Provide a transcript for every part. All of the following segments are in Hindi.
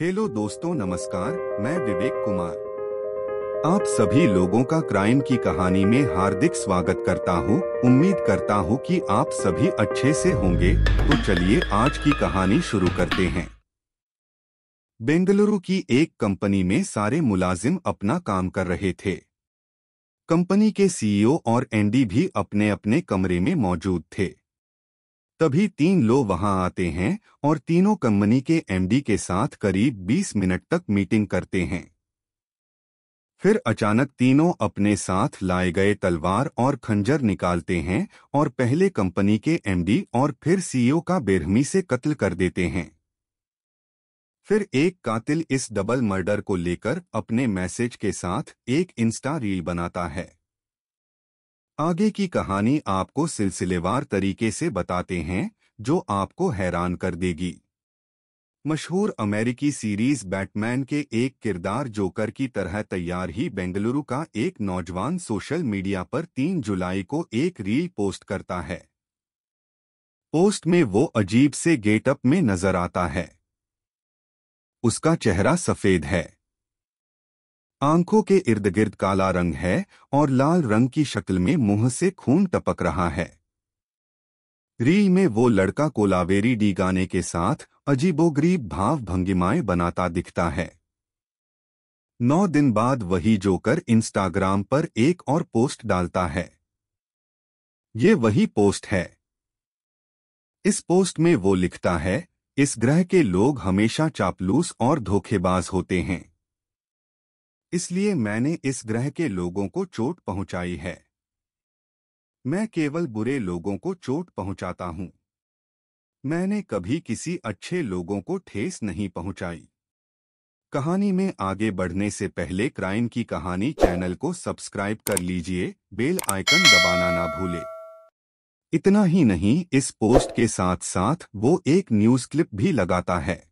हेलो दोस्तों नमस्कार मैं विवेक कुमार आप सभी लोगों का क्राइम की कहानी में हार्दिक स्वागत करता हूं। उम्मीद करता हूं कि आप सभी अच्छे से होंगे तो चलिए आज की कहानी शुरू करते हैं बेंगलुरु की एक कंपनी में सारे मुलाजिम अपना काम कर रहे थे कंपनी के सीईओ e और एनडी भी अपने अपने कमरे में मौजूद थे तभी तीन लोग वहां आते हैं और तीनों कंपनी के एमडी के साथ करीब 20 मिनट तक मीटिंग करते हैं फिर अचानक तीनों अपने साथ लाए गए तलवार और खंजर निकालते हैं और पहले कंपनी के एमडी और फिर सीईओ e का बेरहमी से कत्ल कर देते हैं फिर एक कातिल इस डबल मर्डर को लेकर अपने मैसेज के साथ एक इंस्टा रील बनाता है आगे की कहानी आपको सिलसिलेवार तरीके से बताते हैं जो आपको हैरान कर देगी मशहूर अमेरिकी सीरीज बैटमैन के एक किरदार जोकर की तरह तैयार ही बेंगलुरु का एक नौजवान सोशल मीडिया पर 3 जुलाई को एक रील पोस्ट करता है पोस्ट में वो अजीब से गेटअप में नजर आता है उसका चेहरा सफेद है आंखों के इर्द गिर्द काला रंग है और लाल रंग की शक्ल में मुंह से खून टपक रहा है री में वो लड़का कोलावेरी डी गाने के साथ अजीबोगरीब भाव भंगिमाएं बनाता दिखता है नौ दिन बाद वही जोकर इंस्टाग्राम पर एक और पोस्ट डालता है ये वही पोस्ट है इस पोस्ट में वो लिखता है इस ग्रह के लोग हमेशा चापलूस और धोखेबाज होते हैं इसलिए मैंने इस ग्रह के लोगों को चोट पहुंचाई है मैं केवल बुरे लोगों को चोट पहुंचाता हूं मैंने कभी किसी अच्छे लोगों को ठेस नहीं पहुंचाई कहानी में आगे बढ़ने से पहले क्राइम की कहानी चैनल को सब्सक्राइब कर लीजिए बेल आइकन दबाना ना भूले इतना ही नहीं इस पोस्ट के साथ साथ वो एक न्यूज क्लिप भी लगाता है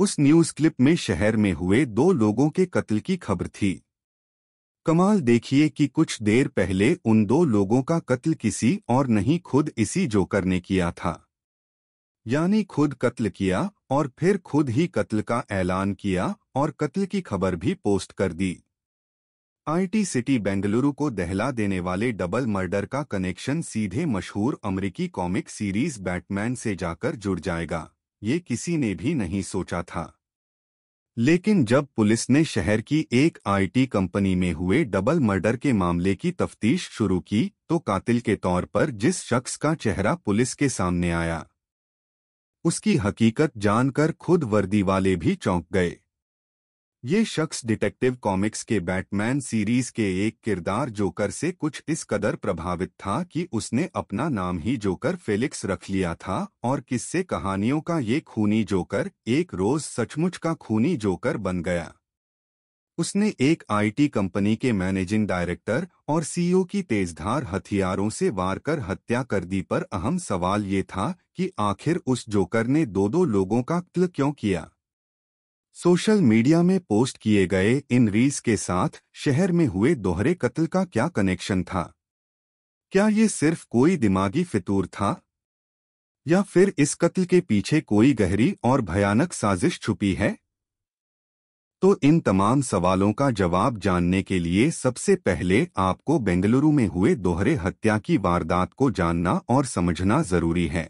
उस न्यूज क्लिप में शहर में हुए दो लोगों के कत्ल की खबर थी कमाल देखिए कि कुछ देर पहले उन दो लोगों का कत्ल किसी और नहीं खुद इसी जोकर ने किया था यानी खुद कत्ल किया और फिर खुद ही कत्ल का ऐलान किया और कत्ल की खबर भी पोस्ट कर दी आईटी सिटी बेंगलुरु को दहला देने वाले डबल मर्डर का कनेक्शन सीधे मशहूर अमेरिकी कॉमिक सीरीज बैटमैन से जाकर जुड़ जाएगा ये किसी ने भी नहीं सोचा था लेकिन जब पुलिस ने शहर की एक आईटी कंपनी में हुए डबल मर्डर के मामले की तफ्तीश शुरू की तो कातिल के तौर पर जिस शख्स का चेहरा पुलिस के सामने आया उसकी हकीकत जानकर खुद वर्दी वाले भी चौंक गए ये शख्स डिटेक्टिव कॉमिक्स के बैटमैन सीरीज के एक किरदार जोकर से कुछ इस कदर प्रभावित था कि उसने अपना नाम ही जोकर फेलिक्स रख लिया था और किस्से कहानियों का ये खूनी जोकर एक रोज सचमुच का खूनी जोकर बन गया उसने एक आईटी कंपनी के मैनेजिंग डायरेक्टर और सीईओ की तेजधार हथियारों से वार कर हत्या कर दी पर अहम सवाल ये था कि आखिर उस जोकर ने दो दो लोगों का कत्ल क्यों किया सोशल मीडिया में पोस्ट किए गए इन रील्स के साथ शहर में हुए दोहरे कत्ल का क्या कनेक्शन था क्या ये सिर्फ कोई दिमागी फितूर था या फिर इस कत्ल के पीछे कोई गहरी और भयानक साजिश छुपी है तो इन तमाम सवालों का जवाब जानने के लिए सबसे पहले आपको बेंगलुरु में हुए दोहरे हत्या की वारदात को जानना और समझना जरूरी है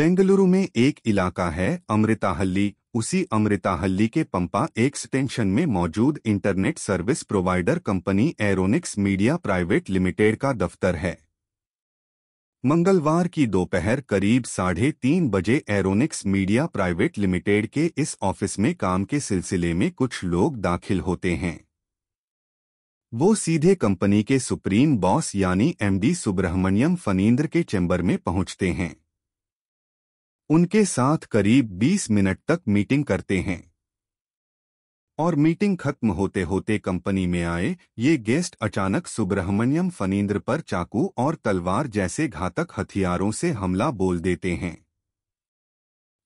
बेंगलुरु में एक इलाका है अमृताहल्ली उसी अमृताहल्ली के पंपा एक्सटेंशन में मौजूद internet service provider company Aeronics media private limited का दफ्तर है मंगलवार की दोपहर करीब साढ़े तीन बजे एरोनिक्स मीडिया प्राइवेट लिमिटेड के इस ऑफिस में काम के सिलसिले में कुछ लोग दाखिल होते हैं वो सीधे कंपनी के सुप्रीम बॉस यानी एमडी सुब्रह्मण्यम फनींद्र के चैम्बर में पहुंचते हैं उनके साथ करीब 20 मिनट तक मीटिंग करते हैं और मीटिंग खत्म होते होते कंपनी में आए ये गेस्ट अचानक सुब्रह्मण्यम फनीन्द्र पर चाकू और तलवार जैसे घातक हथियारों से हमला बोल देते हैं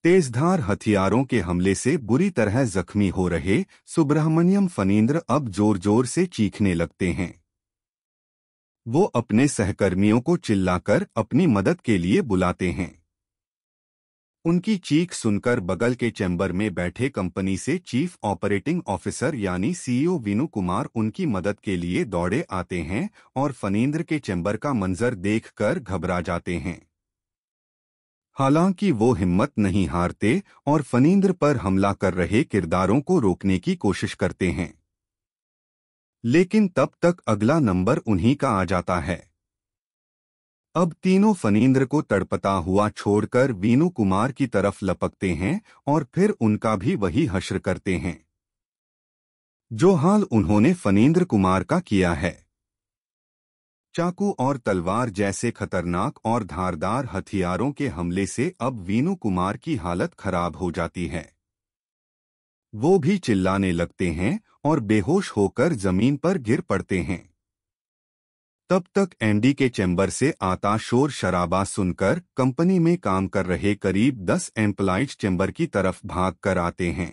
तेजधार हथियारों के हमले से बुरी तरह जख्मी हो रहे सुब्रह्मण्यम फनीन्द्र अब जोर जोर से चीखने लगते हैं वो अपने सहकर्मियों को चिल्लाकर अपनी मदद के लिए बुलाते हैं उनकी चीख सुनकर बगल के चैम्बर में बैठे कंपनी से चीफ ऑपरेटिंग ऑफिसर यानी सीईओ विनु कुमार उनकी मदद के लिए दौड़े आते हैं और फनीन्द्र के चैम्बर का मंजर देखकर घबरा जाते हैं हालांकि वो हिम्मत नहीं हारते और फनीन्द्र पर हमला कर रहे किरदारों को रोकने की कोशिश करते हैं लेकिन तब तक अगला नंबर उन्हीं का आ जाता है अब तीनों फनीन्द्र को तड़पता हुआ छोड़कर वीनू कुमार की तरफ लपकते हैं और फिर उनका भी वही हश्र करते हैं जो हाल उन्होंने फनीन्द्र कुमार का किया है चाकू और तलवार जैसे खतरनाक और धारदार हथियारों के हमले से अब वीनू कुमार की हालत खराब हो जाती है वो भी चिल्लाने लगते हैं और बेहोश होकर जमीन पर गिर पड़ते हैं तब तक एंडी के चैम्बर से आता शोर शराबा सुनकर कंपनी में काम कर रहे करीब दस एम्प्लाइज चैम्बर की तरफ भाग कर आते हैं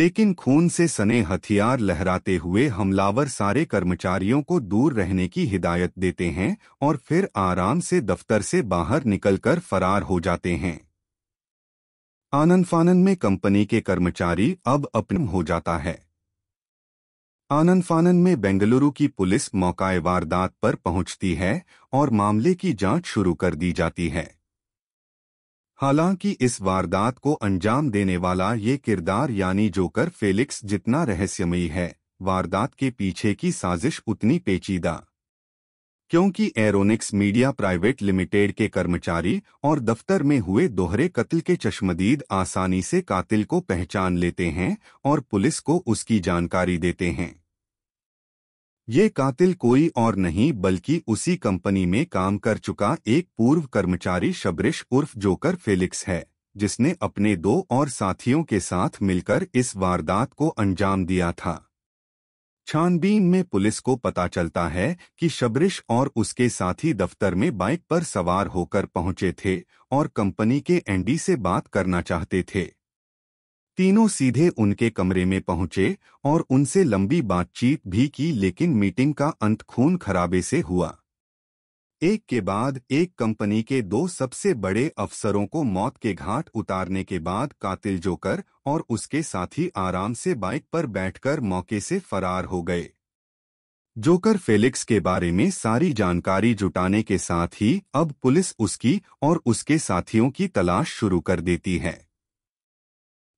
लेकिन खून से सने हथियार लहराते हुए हमलावर सारे कर्मचारियों को दूर रहने की हिदायत देते हैं और फिर आराम से दफ्तर से बाहर निकलकर फरार हो जाते हैं आनन फानन में कंपनी के कर्मचारी अब अपनम हो जाता है आनन फानन में बेंगलुरु की पुलिस मौकाए वारदात पर पहुंचती है और मामले की जांच शुरू कर दी जाती है हालांकि इस वारदात को अंजाम देने वाला ये किरदार यानी जोकर फेलिक्स जितना रहस्यमयी है वारदात के पीछे की साजिश उतनी पेचीदा क्योंकि एरोनिक्स मीडिया प्राइवेट लिमिटेड के कर्मचारी और दफ्तर में हुए दोहरे कत्ल के चश्मदीद आसानी से कातिल को पहचान लेते हैं और पुलिस को उसकी जानकारी देते हैं ये कातिल कोई और नहीं बल्कि उसी कंपनी में काम कर चुका एक पूर्व कर्मचारी शबरिश उर्फ जोकर फेलिक्स है जिसने अपने दो और साथियों के साथ मिलकर इस वारदात को अंजाम दिया था छानबीन में पुलिस को पता चलता है कि शबरिश और उसके साथी दफ्तर में बाइक पर सवार होकर पहुंचे थे और कंपनी के एनडी से बात करना चाहते थे तीनों सीधे उनके कमरे में पहुंचे और उनसे लंबी बातचीत भी की लेकिन मीटिंग का अंत खून खराबे से हुआ एक के बाद एक कंपनी के दो सबसे बड़े अफसरों को मौत के घाट उतारने के बाद कातिल जोकर और उसके साथी आराम से बाइक पर बैठकर मौके से फरार हो गए जोकर फेलिक्स के बारे में सारी जानकारी जुटाने के साथ ही अब पुलिस उसकी और उसके साथियों की तलाश शुरू कर देती है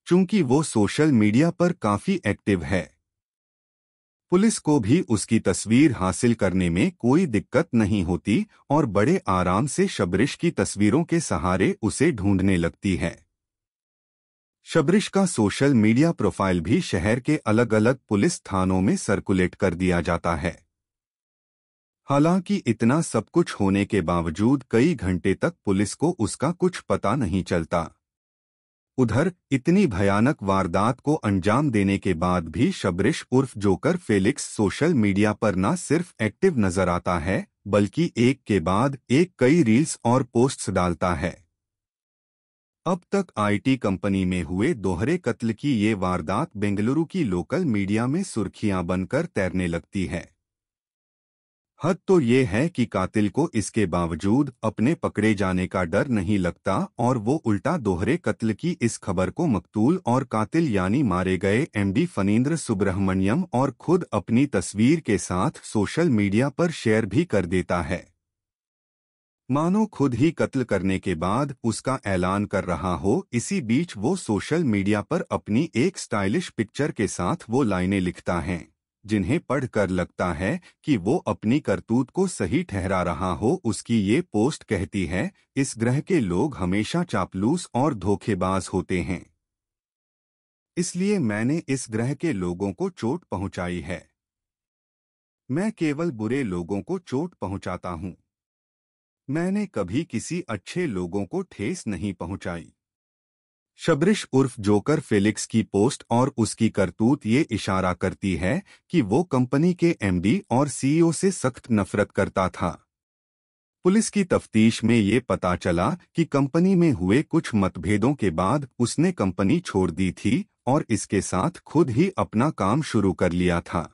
चूंकि वो सोशल मीडिया पर काफी एक्टिव है पुलिस को भी उसकी तस्वीर हासिल करने में कोई दिक्कत नहीं होती और बड़े आराम से शबरिश की तस्वीरों के सहारे उसे ढूंढने लगती है शबरिश का सोशल मीडिया प्रोफाइल भी शहर के अलग अलग पुलिस थानों में सर्कुलेट कर दिया जाता है हालांकि इतना सब कुछ होने के बावजूद कई घंटे तक पुलिस को उसका कुछ पता नहीं चलता उधर इतनी भयानक वारदात को अंजाम देने के बाद भी शबरिश उर्फ जोकर फेलिक्स सोशल मीडिया पर न सिर्फ एक्टिव नजर आता है बल्कि एक के बाद एक कई रील्स और पोस्ट्स डालता है अब तक आईटी कंपनी में हुए दोहरे कत्ल की ये वारदात बेंगलुरु की लोकल मीडिया में सुर्खियां बनकर तैरने लगती है हद तो ये है कि कातिल को इसके बावजूद अपने पकड़े जाने का डर नहीं लगता और वो उल्टा दोहरे कत्ल की इस खबर को मकतूल और कातिल यानी मारे गए एमडी फनीन्द्र सुब्रमण्यम और खुद अपनी तस्वीर के साथ सोशल मीडिया पर शेयर भी कर देता है मानो खुद ही कत्ल करने के बाद उसका ऐलान कर रहा हो इसी बीच वो सोशल मीडिया पर अपनी एक स्टाइलिश पिक्चर के साथ वो लाइनें लिखता है जिन्हें पढ़कर लगता है कि वो अपनी करतूत को सही ठहरा रहा हो उसकी ये पोस्ट कहती है इस ग्रह के लोग हमेशा चापलूस और धोखेबाज होते हैं इसलिए मैंने इस ग्रह के लोगों को चोट पहुंचाई है मैं केवल बुरे लोगों को चोट पहुंचाता हूं मैंने कभी किसी अच्छे लोगों को ठेस नहीं पहुंचाई शबरिश उर्फ जोकर फेलिक्स की पोस्ट और उसकी करतूत ये इशारा करती है कि वो कंपनी के एमडी और सीईओ e से सख्त नफरत करता था पुलिस की तफ्तीश में ये पता चला कि कंपनी में हुए कुछ मतभेदों के बाद उसने कंपनी छोड़ दी थी और इसके साथ खुद ही अपना काम शुरू कर लिया था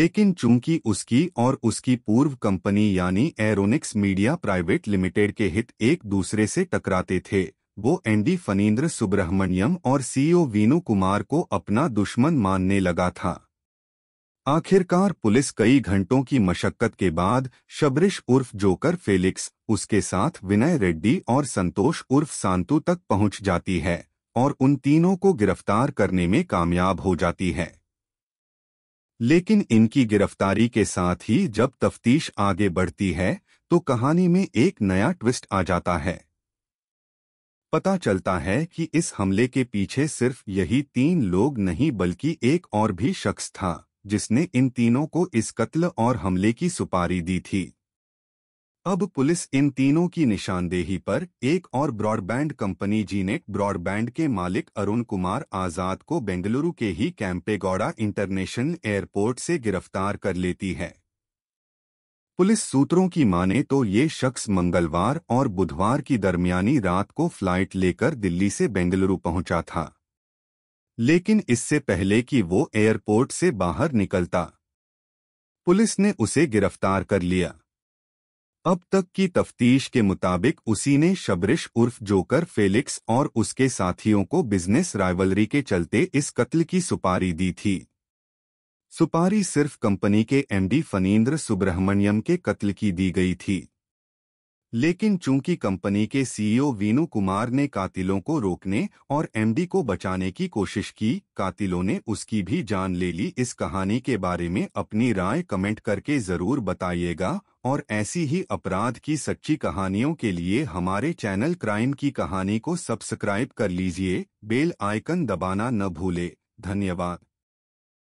लेकिन चूंकि उसकी और उसकी पूर्व कंपनी यानी एरोनिक्स मीडिया प्राइवेट लिमिटेड के हित एक दूसरे से टकराते थे वो एनडी फनीन्द्र सुब्रह्मण्यम और सीईओ वीनू कुमार को अपना दुश्मन मानने लगा था आखिरकार पुलिस कई घंटों की मशक्कत के बाद शबरिश उर्फ जोकर फेलिक्स उसके साथ विनय रेड्डी और संतोष उर्फ सांतु तक पहुंच जाती है और उन तीनों को गिरफ्तार करने में कामयाब हो जाती है लेकिन इनकी गिरफ्तारी के साथ ही जब तफ्तीश आगे बढ़ती है तो कहानी में एक नया ट्विस्ट आ जाता है पता चलता है कि इस हमले के पीछे सिर्फ यही तीन लोग नहीं बल्कि एक और भी शख्स था जिसने इन तीनों को इस कत्ल और हमले की सुपारी दी थी अब पुलिस इन तीनों की निशानदेही पर एक और ब्रॉडबैंड कंपनी जीनेट ब्रॉडबैंड के मालिक अरुण कुमार आजाद को बेंगलुरु के ही कैंपेगौड़ा इंटरनेशनल एयरपोर्ट से गिरफ्तार कर लेती है पुलिस सूत्रों की माने तो ये शख्स मंगलवार और बुधवार की दरमियानी रात को फ्लाइट लेकर दिल्ली से बेंगलुरु पहुंचा था लेकिन इससे पहले कि वो एयरपोर्ट से बाहर निकलता पुलिस ने उसे गिरफ्तार कर लिया अब तक की तफ्तीश के मुताबिक उसी ने शबरिश उर्फ जोकर फेलिक्स और उसके साथियों को बिजनेस राइवलरी के चलते इस कत्ल की सुपारी दी थी सुपारी सिर्फ कंपनी के एमडी फनीन्द्र सुब्रह्मण्यम के कत्ल की दी गई थी लेकिन चूंकि कंपनी के सीईओ e वीनू कुमार ने कातिलों को रोकने और एमडी को बचाने की कोशिश की कातिलों ने उसकी भी जान ले ली इस कहानी के बारे में अपनी राय कमेंट करके ज़रूर बताइएगा और ऐसी ही अपराध की सच्ची कहानियों के लिए हमारे चैनल क्राइम की कहानी को सब्सक्राइब कर लीजिए बेल आइकन दबाना न भूले धन्यवाद